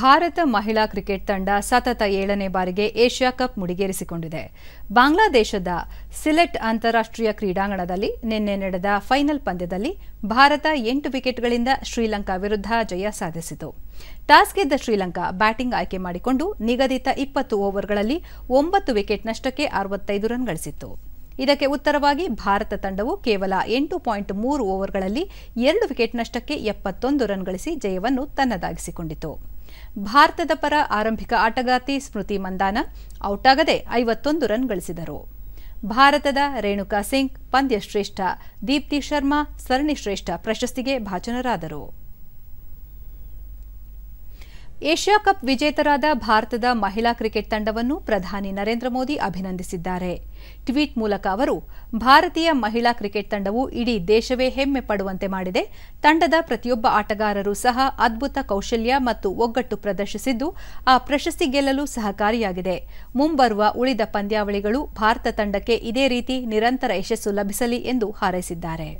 ಭಾರತ ಮಹಿಳಾ ಕ್ರಿಕೆಟ್ ತಂಡ ಸತತ ಏಳನೇ ಬಾರಿಗೆ ಏಷ್ಯಾ ಕಪ್ ಮುಡಿಗೇರಿಸಿಕೊಂಡಿದೆ ಬಾಂಗ್ಲಾದೇಶದ ಸಿಲೆಟ್ ಅಂತಾರಾಷ್ಟ್ರೀಯ ಕ್ರೀಡಾಂಗಣದಲ್ಲಿ ನಿನ್ನೆ ನಡೆದ ಫೈನಲ್ ಪಂದ್ಯದಲ್ಲಿ ಭಾರತ ಎಂಟು ವಿಕೆಟ್ಗಳಿಂದ ಶ್ರೀಲಂಕಾ ವಿರುದ್ಧ ಜಯ ಸಾಧಿಸಿತು ಟಾಸ್ ಗೆದ್ದ ಶ್ರೀಲಂಕಾ ಬ್ಯಾಟಿಂಗ್ ಆಯ್ಕೆ ಮಾಡಿಕೊಂಡು ನಿಗದಿತ ಇಪ್ಪತ್ತು ಓವರ್ಗಳಲ್ಲಿ ಒಂಬತ್ತು ವಿಕೆಟ್ ನಷ್ಟಕ್ಕೆ ಅರವತ್ತೈದು ರನ್ ಗಳಿಸಿತ್ತು ಇದಕ್ಕೆ ಉತ್ತರವಾಗಿ ಭಾರತ ತಂಡವು ಕೇವಲ ಎಂಟು ಪಾಯಿಂಟ್ ಮೂರು ಓವರ್ಗಳಲ್ಲಿ ಎರಡು ವಿಕೆಟ್ ನಷ್ಟಕ್ಕೆ ಎಪ್ಪತ್ತೊಂದು ರನ್ ಗಳಿಸಿ ಜಯವನ್ನು ತನ್ನದಾಗಿಸಿಕೊಂಡಿತು ಭಾರತದ ಪರ ಆರಂಭಿಕ ಆಟಗಾರ್ತಿ ಸ್ಮೃತಿ ಮಂದಾನ ಔಟಾಗದೆ ಐವತ್ತೊಂದು ರನ್ ಗಳಿಸಿದರು ಭಾರತದ ರೇಣುಕಾ ಸಿಂಗ್ ಪಂದ್ಯ ಶ್ರೇಷ್ಠ ದೀಪ್ತಿ ಶರ್ಮಾ ಸರಣಿ ಶ್ರೇಷ್ಠ ಪ್ರಶಸ್ತಿಗೆ ಭಾಜನರಾದರು ಏಷ್ಯಾ ಕಪ್ ವಿಜೇತರಾದ ಭಾರತದ ಮಹಿಳಾ ಕ್ರಿಕೆಟ್ ತಂಡವನ್ನು ಪ್ರಧಾನಿ ನರೇಂದ್ರ ಮೋದಿ ಅಭಿನಂದಿಸಿದ್ದಾರೆ ಟ್ವೀಟ್ ಮೂಲಕ ಅವರು ಭಾರತೀಯ ಮಹಿಳಾ ಕ್ರಿಕೆಟ್ ತಂಡವು ಇಡೀ ದೇಶವೇ ಹೆಮ್ಮೆ ಪಡುವಂತೆ ಮಾಡಿದೆ ತಂಡದ ಪ್ರತಿಯೊಬ್ಬ ಆಟಗಾರರು ಸಹ ಅದ್ಭುತ ಕೌಶಲ್ಯ ಮತ್ತು ಒಗ್ಗಟ್ಟು ಪ್ರದರ್ಶಿಸಿದ್ದು ಆ ಪ್ರಶಸ್ತಿ ಗೆಲ್ಲಲು ಸಹಕಾರಿಯಾಗಿದೆ ಮುಂಬರುವ ಉಳಿದ ಪಂದ್ಯಾವಳಿಗಳು ಭಾರತ ತಂಡಕ್ಕೆ ಇದೇ ರೀತಿ ನಿರಂತರ ಯಶಸ್ಸು ಲಭಿಸಲಿ ಎಂದು ಹಾರೈಸಿದ್ದಾರೆ